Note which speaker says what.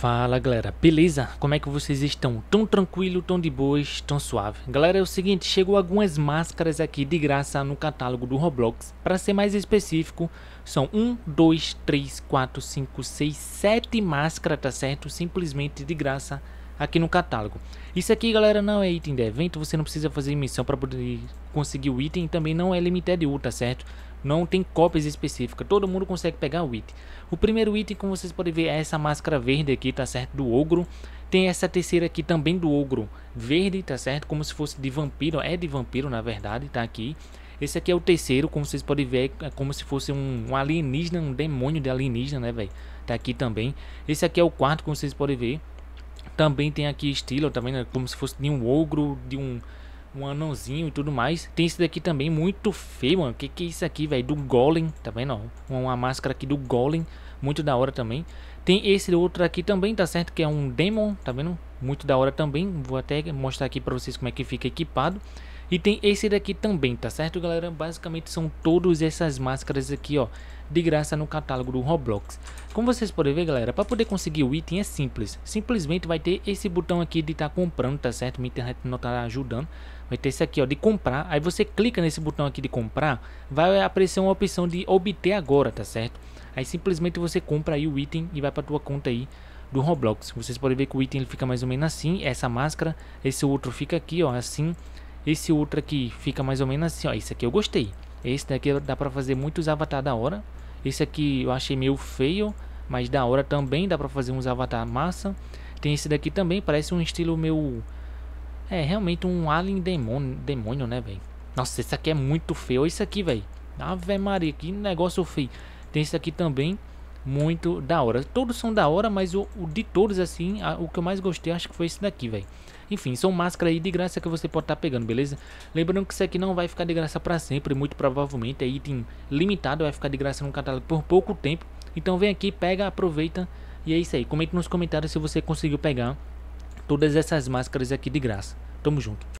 Speaker 1: Fala galera, beleza? Como é que vocês estão? Tão tranquilo, tão de boas, tão suave? Galera, é o seguinte, chegou algumas máscaras aqui de graça no catálogo do Roblox. Para ser mais específico, são 1, 2, 3, 4, 5, 6, 7 máscaras, tá certo? Simplesmente de graça aqui no catálogo. Isso aqui, galera, não é item de evento, você não precisa fazer missão para poder conseguir o item, também não é limited U, tá certo? Não tem cópias específicas, todo mundo consegue pegar o item. O primeiro item, como vocês podem ver, é essa máscara verde aqui, tá certo? Do ogro. Tem essa terceira aqui também do ogro verde, tá certo? Como se fosse de vampiro, é de vampiro na verdade, tá aqui. Esse aqui é o terceiro, como vocês podem ver, é como se fosse um, um alienígena, um demônio de alienígena, né, velho? Tá aqui também. Esse aqui é o quarto, como vocês podem ver. Também tem aqui estilo, também, tá né? como se fosse de um ogro, de um um anãozinho e tudo mais. Tem esse daqui também muito feio, mano. Que que é isso aqui, velho? Do Golem, tá vendo? Uma máscara aqui do Golem, muito da hora também. Tem esse outro aqui também, tá certo? Que é um Demon, tá vendo? Muito da hora também. Vou até mostrar aqui pra vocês como é que fica equipado. E tem esse daqui também, tá certo, galera? Basicamente são todas essas máscaras aqui, ó, de graça no catálogo do Roblox. Como vocês podem ver, galera, para poder conseguir o item é simples. Simplesmente vai ter esse botão aqui de estar tá comprando, tá certo? Minha internet não tá ajudando. Vai ter esse aqui, ó, de comprar. Aí você clica nesse botão aqui de comprar, vai aparecer uma opção de obter agora, tá certo? Aí simplesmente você compra aí o item e vai para tua conta aí do Roblox. Vocês podem ver que o item ele fica mais ou menos assim, essa máscara, esse outro fica aqui, ó, assim. Esse Ultra aqui fica mais ou menos assim, ó. Esse aqui eu gostei. Esse daqui dá pra fazer muitos avatar da hora. Esse aqui eu achei meio feio, mas da hora também. Dá pra fazer uns avatar massa. Tem esse daqui também, parece um estilo meu... É, realmente um alien demônio, demônio né, velho? Nossa, esse aqui é muito feio. Olha isso aqui, velho. Ave Maria, que negócio feio. Tem esse aqui também muito da hora. Todos são da hora, mas o, o de todos, assim, a, o que eu mais gostei acho que foi esse daqui, velho. Enfim, são máscaras aí de graça que você pode estar tá pegando, beleza? Lembrando que isso aqui não vai ficar de graça para sempre, muito provavelmente é item limitado, vai ficar de graça no catálogo por pouco tempo. Então vem aqui, pega, aproveita e é isso aí. Comente nos comentários se você conseguiu pegar todas essas máscaras aqui de graça. Tamo junto.